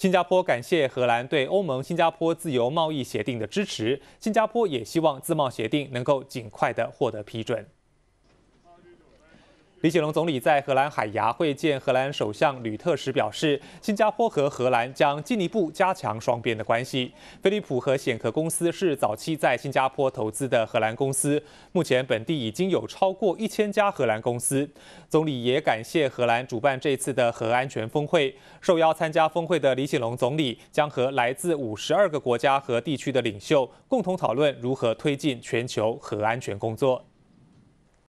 新加坡感谢荷兰对欧盟新加坡自由贸易协定的支持。新加坡也希望自贸协定能够尽快的获得批准。李显龙总理在荷兰海牙会见荷兰首相吕特时表示，新加坡和荷兰将进一步加强双边的关系。飞利浦和显壳公司是早期在新加坡投资的荷兰公司，目前本地已经有超过一千家荷兰公司。总理也感谢荷兰主办这次的核安全峰会，受邀参加峰会的李显龙总理将和来自五十二个国家和地区的领袖共同讨论如何推进全球核安全工作。